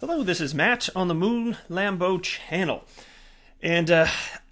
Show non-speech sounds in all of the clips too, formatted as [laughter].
Hello, this is Matt on the Moon Lambo channel. And, uh,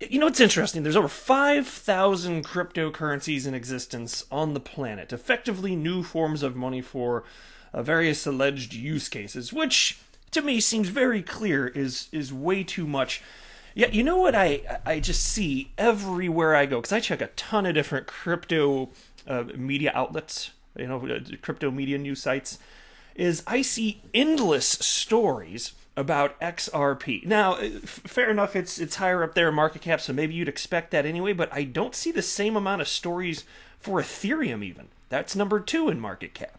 you know, it's interesting. There's over 5,000 cryptocurrencies in existence on the planet, effectively new forms of money for uh, various alleged use cases, which to me seems very clear is, is way too much. Yeah, you know what I, I just see everywhere I go? Because I check a ton of different crypto uh, media outlets, you know, uh, crypto media news sites is I see endless stories about XRP. Now, eh, fair enough, it's it's higher up there in market cap, so maybe you'd expect that anyway. But I don't see the same amount of stories for Ethereum. Even that's number two in market cap.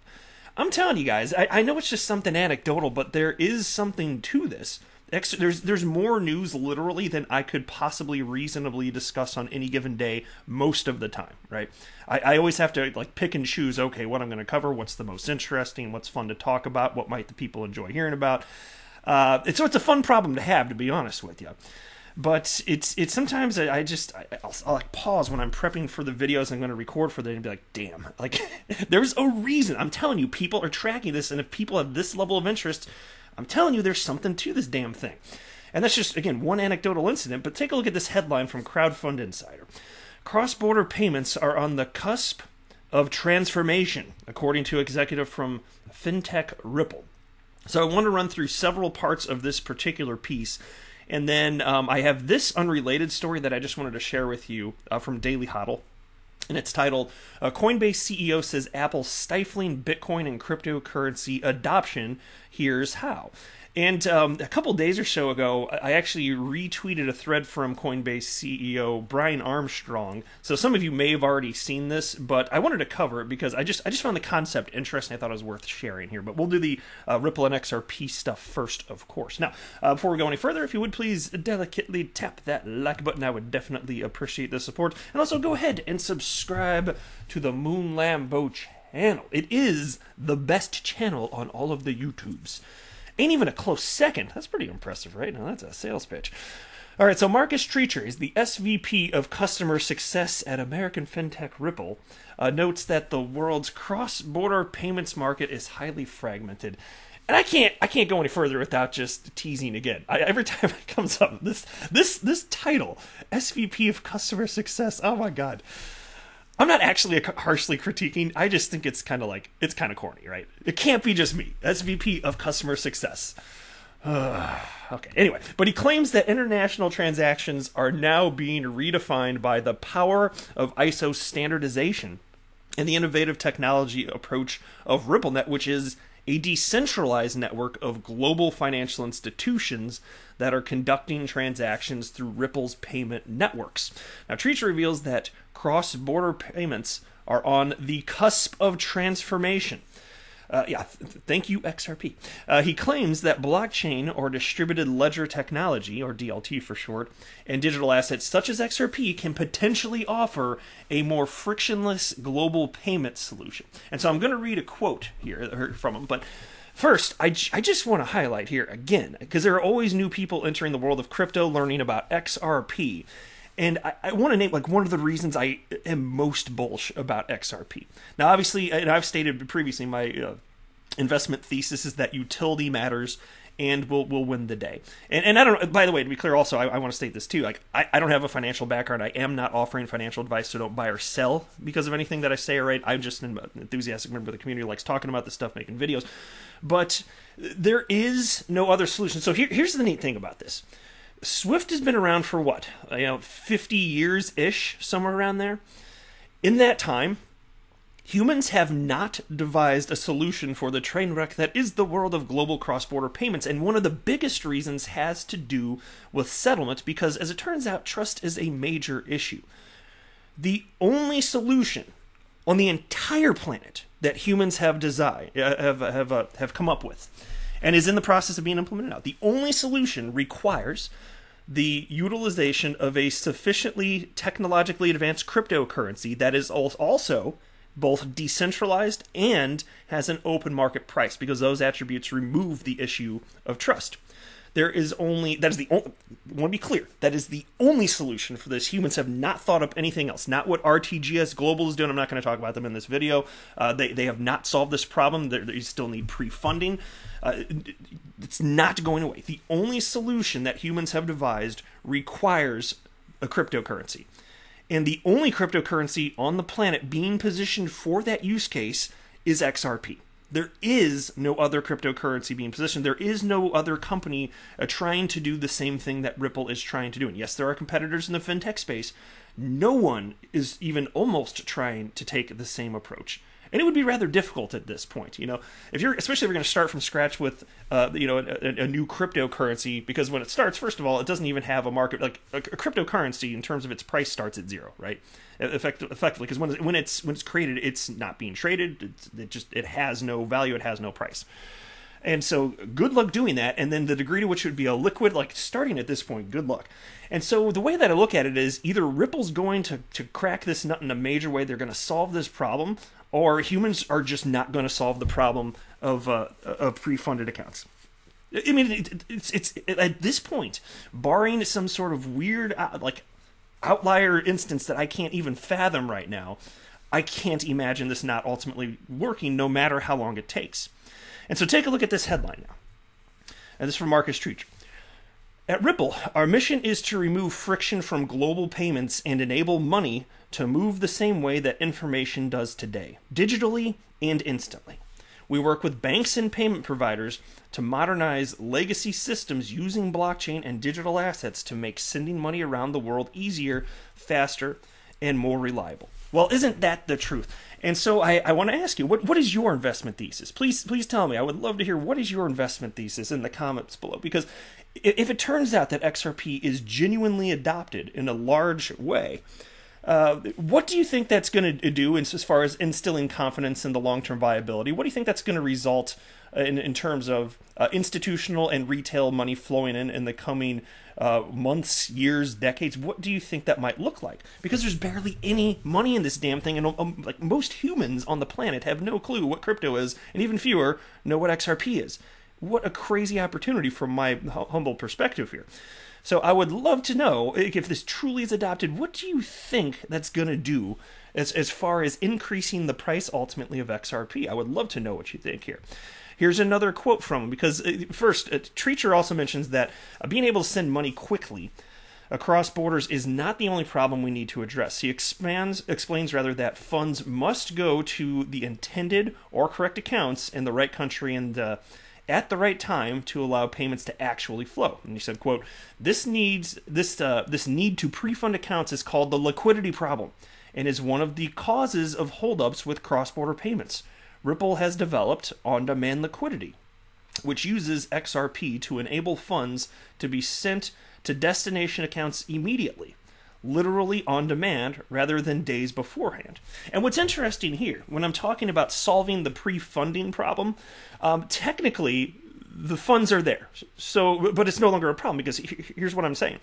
I'm telling you guys, I, I know it's just something anecdotal, but there is something to this there's there's more news literally than I could possibly reasonably discuss on any given day most of the time, right? I, I always have to like pick and choose. Okay, what I'm going to cover, what's the most interesting, what's fun to talk about, what might the people enjoy hearing about. Uh, and so it's a fun problem to have, to be honest with you. But it's it's sometimes I, I just I, will like pause when I'm prepping for the videos I'm going to record for them and be like, damn, [laughs] like [laughs] there's a reason. I'm telling you, people are tracking this, and if people have this level of interest I'm telling you, there's something to this damn thing. And that's just, again, one anecdotal incident, but take a look at this headline from Crowdfund Insider. Cross border payments are on the cusp of transformation, according to executive from FinTech Ripple. So I want to run through several parts of this particular piece. And then um, I have this unrelated story that I just wanted to share with you uh, from Daily Hodl and it's titled uh, Coinbase CEO says Apple stifling Bitcoin and cryptocurrency adoption. Here's how. And um, a couple days or so ago, I actually retweeted a thread from Coinbase CEO Brian Armstrong. So some of you may have already seen this, but I wanted to cover it because I just I just found the concept interesting. I thought it was worth sharing here. But we'll do the uh, Ripple and XRP stuff first, of course. Now, uh, before we go any further, if you would please delicately tap that like button, I would definitely appreciate the support. And also go ahead and subscribe to the Moon Lambo channel. It is the best channel on all of the YouTubes. Ain't even a close second. That's pretty impressive, right? Now that's a sales pitch. All right, so Marcus Treacher is the SVP of Customer Success at American FinTech Ripple. Uh, notes that the world's cross-border payments market is highly fragmented, and I can't I can't go any further without just teasing again. I, every [laughs] time it comes up, this this this title, SVP of Customer Success. Oh my God. I'm not actually harshly critiquing. I just think it's kind of like it's kind of corny, right? It can't be just me. SVP of customer success. [sighs] okay. Anyway, but he claims that international transactions are now being redefined by the power of ISO standardization and the innovative technology approach of RippleNet, which is a decentralized network of global financial institutions that are conducting transactions through Ripple's payment networks. Now, Treach reveals that cross border payments are on the cusp of transformation. Uh, yeah, th- thank you, XRP. Uh, he claims that blockchain or distributed ledger technology, or DLT for short, and digital assets such as XRP can potentially offer a more frictionless global payment solution. And so I'm going to read a quote here from him, but. First, I, I just want to highlight here again, because there are always new people entering the world of crypto learning about XRP. And I, I want to name like one of the reasons I am most bullish about XRP. Now, obviously, and I've stated previously, my uh, investment thesis is that utility matters and will will win the day. And and I don't. By the way, to be clear, also I, I want to state this too. Like I, I don't have a financial background. I am not offering financial advice, so don't buy or sell because of anything that I say or write. I'm just an enthusiastic member of the community, likes talking about this stuff, making videos. But there is no other solution. So here, here's the neat thing about this. Swift has been around for what? Uh, you know, 50 years ish, somewhere around there. In that time, humans have not devised a solution for the train wreck that is the world of global cross border payments. And one of the biggest reasons has to do with settlement, because as it turns out, trust is a major issue. The only solution on the entire planet that humans have, desi- uh, have, have, have, uh, have come up with and is in the process of being implemented now. The only solution requires the utilization of a sufficiently technologically advanced cryptocurrency that is also both decentralized and has an open market price because those attributes remove the issue of trust there is only that is the only want to be clear that is the only solution for this humans have not thought up anything else not what rtgs global is doing i'm not going to talk about them in this video uh, they, they have not solved this problem They're, they still need pre-funding uh, it's not going away the only solution that humans have devised requires a cryptocurrency and the only cryptocurrency on the planet being positioned for that use case is xrp there is no other cryptocurrency being positioned. There is no other company uh, trying to do the same thing that Ripple is trying to do. And yes, there are competitors in the fintech space. No one is even almost trying to take the same approach and it would be rather difficult at this point. You know, if you're especially if you're going to start from scratch with, uh, you know, a, a, new cryptocurrency, because when it starts, first of all, it doesn't even have a market. Like a, a cryptocurrency, in terms of its price, starts at zero, right? Effect, effectively, because when it's, when it's when it's created, it's not being traded. It's, it just it has no value. It has no price. And so, good luck doing that. And then the degree to which it would be a liquid, like starting at this point, good luck. And so, the way that I look at it is either Ripple's going to, to crack this nut in a major way, they're going to solve this problem, or humans are just not going to solve the problem of, uh, of pre funded accounts. I mean, it, it's, it's at this point, barring some sort of weird, uh, like, outlier instance that I can't even fathom right now, I can't imagine this not ultimately working no matter how long it takes. And so take a look at this headline now. And this is from Marcus Treacher. At Ripple, our mission is to remove friction from global payments and enable money to move the same way that information does today, digitally and instantly. We work with banks and payment providers to modernize legacy systems using blockchain and digital assets to make sending money around the world easier, faster, and more reliable. Well, isn't that the truth? And so I, I want to ask you, what, what is your investment thesis? Please, please tell me. I would love to hear what is your investment thesis in the comments below. Because if it turns out that XRP is genuinely adopted in a large way, uh, what do you think that's going to do in, as far as instilling confidence in the long term viability? What do you think that's going to result uh, in, in terms of uh, institutional and retail money flowing in in the coming uh, months, years, decades? What do you think that might look like? Because there's barely any money in this damn thing, and um, um like most humans on the planet have no clue what crypto is, and even fewer know what XRP is what a crazy opportunity from my humble perspective here. So I would love to know if this truly is adopted. What do you think that's going to do as as far as increasing the price ultimately of XRP? I would love to know what you think here. Here's another quote from him because uh, first, uh, Treacher also mentions that uh, being able to send money quickly across borders is not the only problem we need to address. He expands explains rather that funds must go to the intended or correct accounts in the right country and uh, at the right time to allow payments to actually flow. And he said, quote, this needs this uh, this need to pre-fund accounts is called the liquidity problem and is one of the causes of holdups with cross-border payments. Ripple has developed on-demand liquidity, which uses XRP to enable funds to be sent to destination accounts immediately literally on demand rather than days beforehand. And what's interesting here, when I'm talking about solving the pre funding problem, um, technically the funds are there. So, but it's no longer a problem because here's what I'm saying.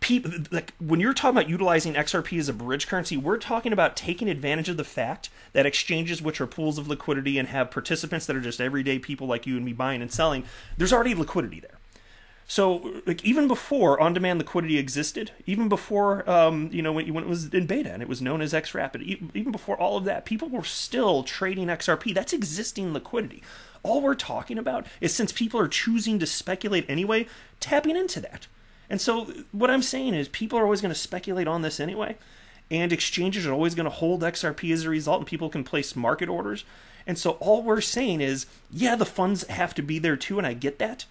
People, like when you're talking about utilizing XRP as a bridge currency, we're talking about taking advantage of the fact that exchanges, which are pools of liquidity and have participants that are just everyday people like you and me buying and selling, there's already liquidity there. So like even before on-demand liquidity existed, even before um, you know when, when it was in beta and it was known as XRapid, even before all of that, people were still trading XRP. That's existing liquidity. All we're talking about is since people are choosing to speculate anyway, tapping into that. And so what I'm saying is people are always going to speculate on this anyway, and exchanges are always going to hold XRP as a result, and people can place market orders. And so all we're saying is, yeah, the funds have to be there too, and I get that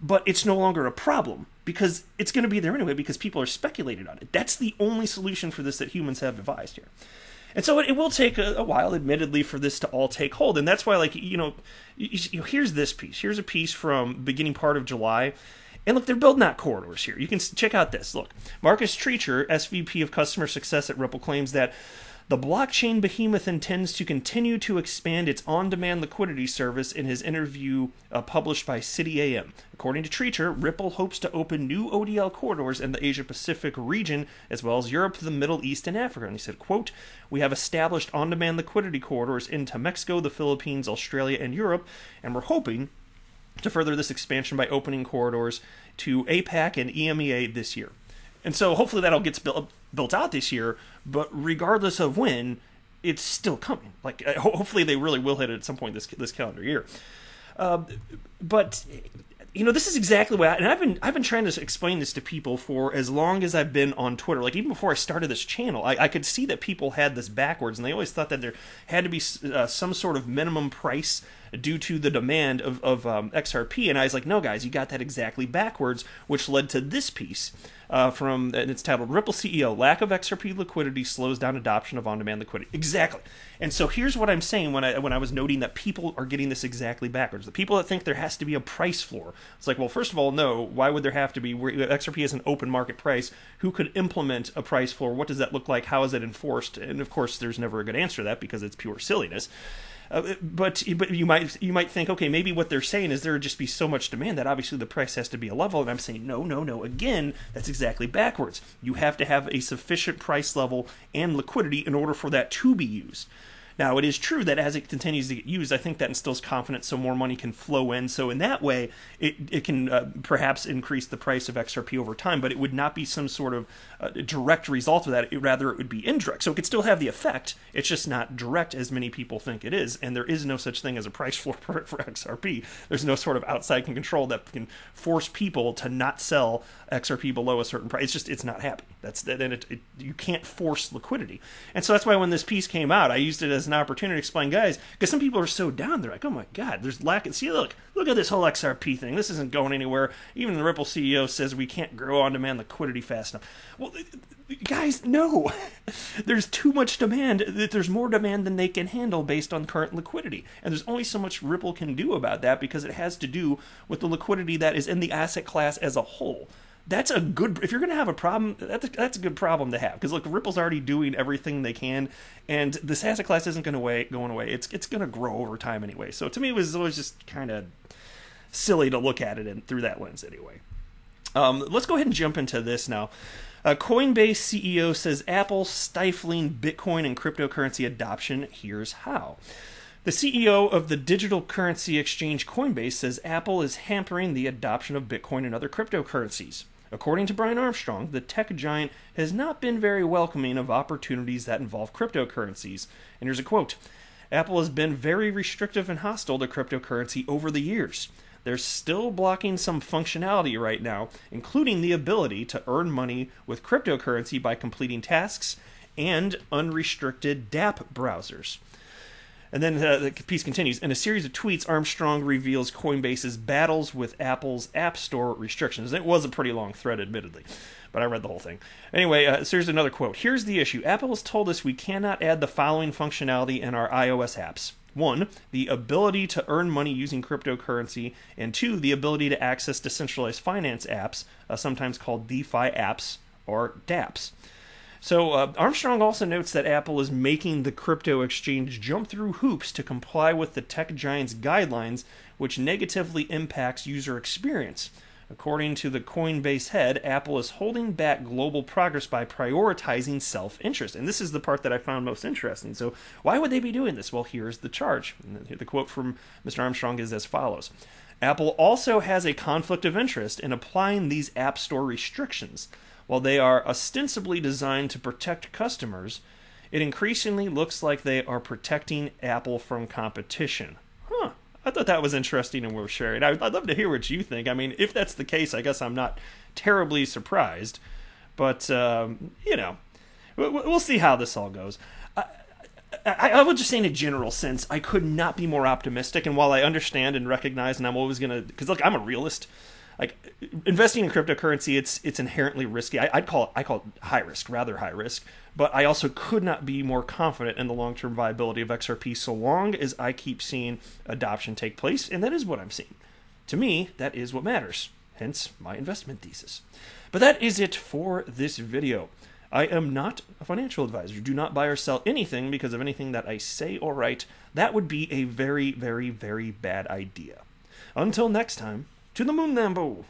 but it's no longer a problem because it's going to be there anyway because people are speculating on it. That's the only solution for this that humans have devised here. And so it, it will take a, a, while, admittedly, for this to all take hold. And that's why, like, you know, you, you know, here's this piece. Here's a piece from beginning part of July. And look, they're building out corridors here. You can check out this. Look, Marcus Treacher, SVP of Customer Success at Ripple, claims that the blockchain behemoth intends to continue to expand its on demand liquidity service in his interview uh, published by City AM. According to Treacher, Ripple hopes to open new ODL corridors in the Asia Pacific region, as well as Europe, the Middle East, and Africa. And he said, quote, We have established on demand liquidity corridors into Mexico, the Philippines, Australia, and Europe, and we're hoping to further this expansion by opening corridors to APAC and EMEA this year. And so hopefully that all gets built built out this year. But regardless of when, it's still coming. Like uh, hopefully they really will hit it at some point this this calendar year. Uh, but you know this is exactly what I, and I've been I've been trying to explain this to people for as long as I've been on Twitter. Like even before I started this channel, I, I could see that people had this backwards, and they always thought that there had to be uh, some sort of minimum price due to the demand of of um, XRP. And I was like, no, guys, you got that exactly backwards, which led to this piece uh, from and it's titled Ripple CEO Lack of XRP Liquidity Slows Down Adoption of On Demand Liquidity. Exactly. And so here's what I'm saying when I when I was noting that people are getting this exactly backwards. The people that think there has to be a price floor. It's like, well, first of all, no. Why would there have to be? XRP is an open market price. Who could implement a price floor? What does that look like? How is it enforced? And of course, there's never a good answer to that because it's pure silliness. Uh, but but you might you might think, okay, maybe what they're saying is there would just be so much demand that obviously the price has to be a level. And I'm saying, no, no, no. Again, that's exactly backwards. You have to have a sufficient price level and liquidity in order for that to be used. Now, it is true that as it continues to get used, I think that instills confidence so more money can flow in. So, in that way, it, it can uh, perhaps increase the price of XRP over time, but it would not be some sort of uh, direct result of that. It, rather, it would be indirect. So, it could still have the effect. It's just not direct as many people think it is. And there is no such thing as a price floor for, for XRP. There's no sort of outside control that can force people to not sell XRP below a certain price. It's just, it's not happening. That's then it, it, you can't force liquidity, and so that's why when this piece came out, I used it as an opportunity to explain, guys, because some people are so down. They're like, oh my god, there's lack. and see, look, look at this whole XRP thing. This isn't going anywhere. Even the Ripple CEO says we can't grow on demand liquidity fast enough. Well, guys, no. [laughs] there's too much demand. That there's more demand than they can handle based on current liquidity, and there's only so much Ripple can do about that because it has to do with the liquidity that is in the asset class as a whole that's a good if you're going to have a problem that's, that's a good problem to have because look ripple's already doing everything they can and this asset class isn't going away going away it's it's going to grow over time anyway so to me it was always just kind of silly to look at it and through that lens anyway um, let's go ahead and jump into this now uh, coinbase ceo says apple stifling bitcoin and cryptocurrency adoption here's how the CEO of the digital currency exchange Coinbase says Apple is hampering the adoption of Bitcoin and other cryptocurrencies. According to Brian Armstrong, the tech giant has not been very welcoming of opportunities that involve cryptocurrencies. And here's a quote Apple has been very restrictive and hostile to cryptocurrency over the years. They're still blocking some functionality right now, including the ability to earn money with cryptocurrency by completing tasks and unrestricted dApp browsers. And then uh, the piece continues. In a series of tweets, Armstrong reveals Coinbase's battles with Apple's App Store restrictions. It was a pretty long thread, admittedly, but I read the whole thing. Anyway, uh, so here's another quote. Here's the issue Apple has told us we cannot add the following functionality in our iOS apps. One, the ability to earn money using cryptocurrency, and two, the ability to access decentralized finance apps, uh, sometimes called DeFi apps or dApps. So uh, Armstrong also notes that Apple is making the crypto exchange jump through hoops to comply with the tech giant's guidelines, which negatively impacts user experience. According to the Coinbase head, Apple is holding back global progress by prioritizing self interest. And this is the part that I found most interesting. So, why would they be doing this? Well, here's the charge. The quote from Mr. Armstrong is as follows Apple also has a conflict of interest in applying these App Store restrictions. While they are ostensibly designed to protect customers, it increasingly looks like they are protecting Apple from competition. Huh. I thought that was interesting and worth sharing. I, would love to hear what you think. I mean, if that's the case, I guess I'm not terribly surprised. But, um, you know, we'll see how this all goes. I, I, I would just say, in a general sense, I could not be more optimistic. And while I understand and recognize, and I'm always going to, because look, I'm a realist, like investing in cryptocurrency it's it's inherently risky I, would call it i call it high risk rather high risk but i also could not be more confident in the long-term viability of xrp so long as i keep seeing adoption take place and that is what i'm seeing to me that is what matters hence my investment thesis but that is it for this video I am not a financial advisor. Do not buy or sell anything because of anything that I say or write. That would be a very, very, very bad idea. Until next time, to the moon, Lambo!